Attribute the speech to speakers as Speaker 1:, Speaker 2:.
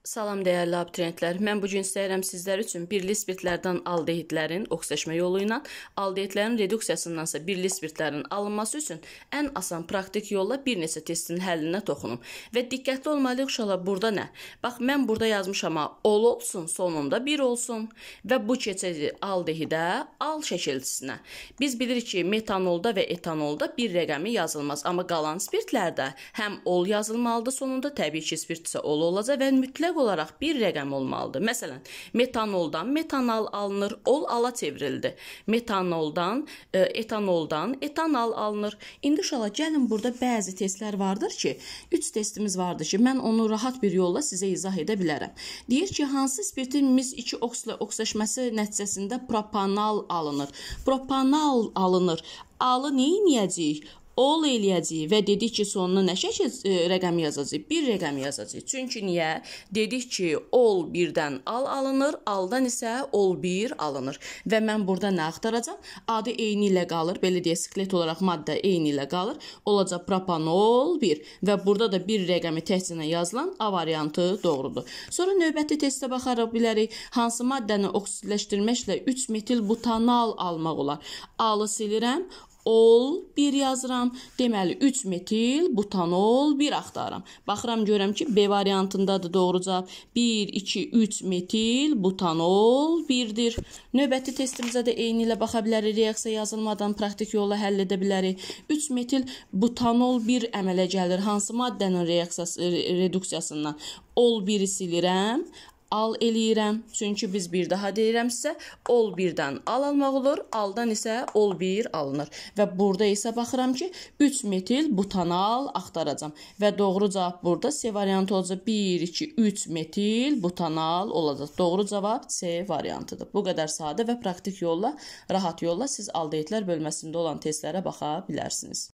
Speaker 1: Salam dəyərli abituriyentlər. Mən bu gün istəyirəm sizlər üçün birli spirtlərdən aldehidlərin oksidaşma yolu ilə aldehidlərin reduksiyasındansa birli spirtlərin alınması üçün ən asan praktik yolla bir neçə testin həllinə toxunum. Və diqqətli olmalıyıq uşaqlar, burada nə? Bax mən burada yazmışam ha, ol olsun, sonunda 1 olsun və bu keçəcək aldehidə al şəkilçisinə. Biz bilirik ki, metanolda və etanolda bir rəqəmi yazılmaz, amma qalan spirtlərdə həm ol yazılmalıdır sonunda, təbii ki, spirt isə ol olacaq və mütləq mütləq olaraq bir rəqəm olmalıdır. Məsələn, metanoldan metanal alınır, ol ala çevrildi. Metanoldan, e, etanoldan etanal alınır. İndi uşaqlar gəlin burada bəzi testlər vardır ki, 3 testimiz vardır ki, mən onu rahat bir yolla sizə izah edə bilərəm. Deyir ki, hansı spirtin mis 2 oksla okslaşması nəticəsində propanal alınır. Propanal alınır alı neyiniyəcəyik? all eləyəcəyik və dedik ki, sonuna nə şəkil e, rəqəmi yazacağıq? Bir rəqəm yazacağıq. Çünki niyə? Dedik ki, all birdən al alınır, aldan isə all 1 alınır. Və mən burada nə axtaracağam? Adı eyni ilə qalır. Belə deyə siklet olaraq maddə eyni ilə qalır. Olacaq propanol 1 və burada da bir rəqəmi təhsinə yazılan A variantı doğrudur. Sonra növbəti testə baxaraq bilərik hansı maddəni oksidləşdirməklə 3 metil butanal almaq olar. A-lı silirəm, ol bir yazıram. Deməli 3 metil butanol bir axtarıram. Baxıram görəm ki B variantındadır doğru cavab. 1 2 3 metil butanol 1-dir. Növbəti testimizə də eyni ilə baxa bilərik. Reaksiya yazılmadan praktik yolla həll edə bilərik. 3 metil butanol 1 əmələ gəlir hansı maddənin reaksiyası reduksiyasından? Ol 1-i silirəm al eləyirəm. Çünki biz bir daha deyirəm sizə, ol birdən al almaq olur, aldan isə ol bir alınır. Və burada isə baxıram ki, 3 metil butanal axtaracam. Və doğru cavab burada C variantı olacaq. 1 2 3 metil butanal olacaq. Doğru cavab C variantıdır. Bu qədər sadə və praktik yolla, rahat yolla siz aldeidlər bölməsində olan testlərə baxa bilərsiniz.